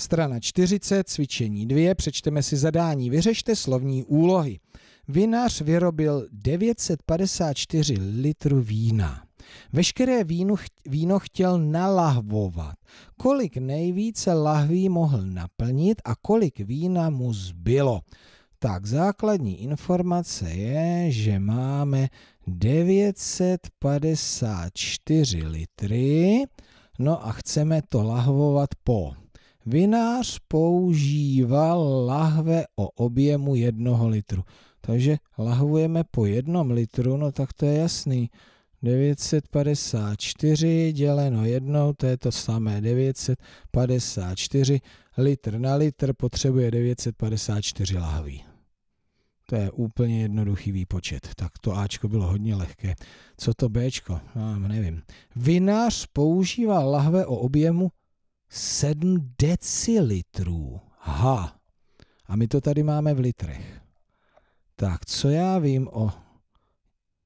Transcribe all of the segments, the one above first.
Strana 40, cvičení 2, přečteme si zadání. Vyřešte slovní úlohy. Vinař vyrobil 954 litrů vína. Veškeré vínu, víno chtěl nalahvovat. Kolik nejvíce lahví mohl naplnit a kolik vína mu zbylo? Tak základní informace je, že máme 954 litry, no a chceme to lahvovat po Vinář používal lahve o objemu jednoho litru. Takže lahvujeme po jednom litru, no tak to je jasný. 954 děleno jednou, to je to samé 954. Litr na litr potřebuje 954 lahví. To je úplně jednoduchý výpočet. Tak to Ačko bylo hodně lehké. Co to Bčko? Já nevím. Vinář používal lahve o objemu 7 decilitrů. Ha. A my to tady máme v litrech. Tak, co já vím o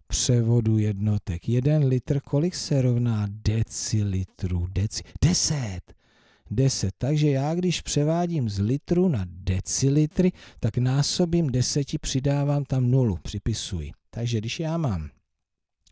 převodu jednotek? Jeden litr, kolik se rovná decilitrů? Deci, deset. Deset. Takže já, když převádím z litru na decilitry, tak násobím deseti, přidávám tam nulu, připisuji. Takže když já mám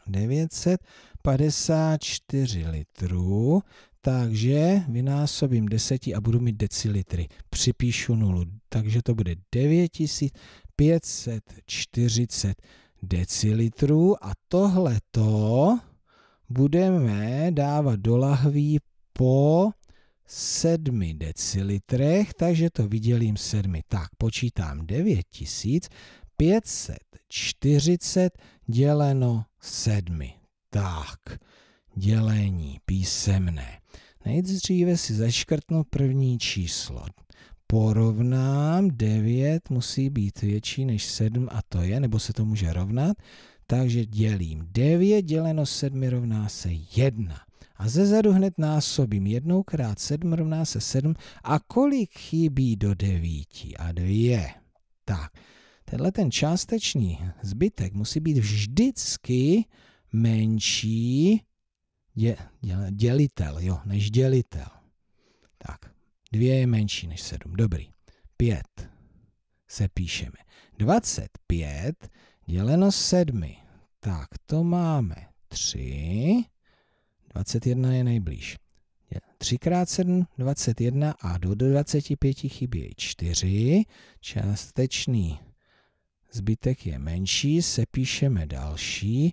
954 litrů, takže vynásobím 10 a budu mít decilitry. Připíšu nulu, takže to bude 9540 decilitrů a tohleto budeme dávat do lahví po 7 decilitrech, takže to vydělím 7. Tak, počítám 9540 děleno 7. Tak dělení písemné. Nejdříve si zaškrtnu první číslo. Porovnám, 9 musí být větší než 7 a to je, nebo se to může rovnat. Takže dělím 9 děleno 7 rovná se 1. A ze zadu hned násobím. 1 krát 7 rovná se 7. A kolik chybí do 9? A 2. Tak, tenhle ten částečný zbytek musí být vždycky menší dě, dě, dělitel, jo, než dělitel. Tak, dvě je menší než sedm, dobrý. Pět se píšeme. 25 děleno sedmi. Tak, to máme Dvacet 21 je nejblíž. 3 sedm 7, 21 a do 25 chybí 4. Částečný zbytek je menší, sepíšeme další.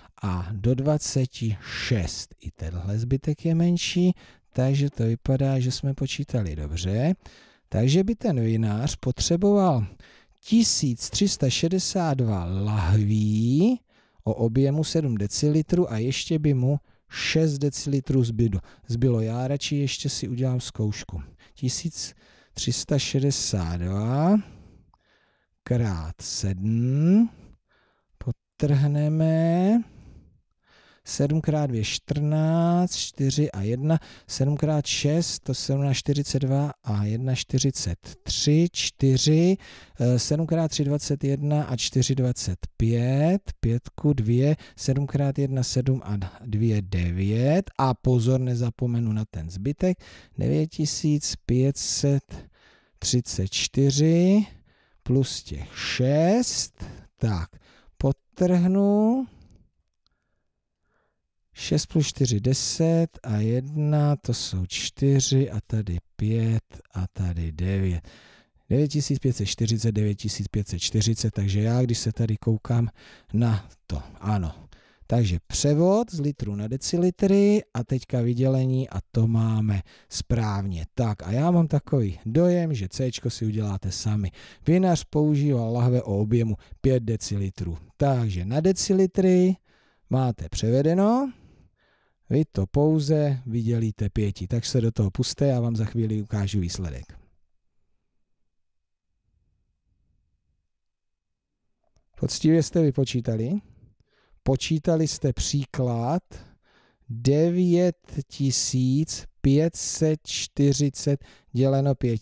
a do 26 i tenhle zbytek je menší, takže to vypadá, že jsme počítali dobře. Takže by ten vinář potřeboval 1362 lahví o objemu 7 decilitrů a ještě by mu 6 decilitrů zbylo. zbylo. Já radši ještě si udělám zkoušku. 1362 krát 7 potrhneme 7 x 2 14, 4 a 1, 7 x 6, to 7 na 42 a 1 43, 4, 7 x 3 21 a 4 25, 5 2, 7 x 1 7 a 2 9 a pozor, nezapomenu na ten zbytek, 9534 plus těch 6, tak potrhnu, 6 plus 4, 10 a 1, to jsou 4 a tady 5 a tady 9. 9540, 9540, takže já, když se tady koukám na to, ano. Takže převod z litru na decilitry a teďka vydělení a to máme správně. Tak a já mám takový dojem, že C si uděláte sami. Vinař používal lahve o objemu 5 decilitrů. Takže na decilitry máte převedeno vy to pouze vydělíte pěti. Tak se do toho puste, já vám za chvíli ukážu výsledek. Poctivě jste vypočítali. Počítali jste příklad 9540 děleno 5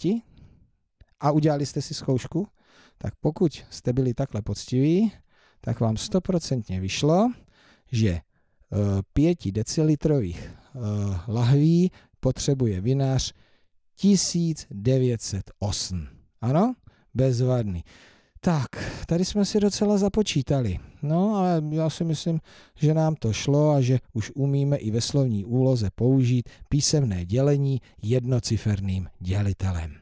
a udělali jste si zkoušku, tak pokud jste byli takhle poctiví, tak vám stoprocentně vyšlo, že Pěti decilitrových eh, lahví potřebuje vinař 1908. Ano? Bezvadný. Tak, tady jsme si docela započítali. No, ale já si myslím, že nám to šlo a že už umíme i ve slovní úloze použít písemné dělení jednociferným dělitelem.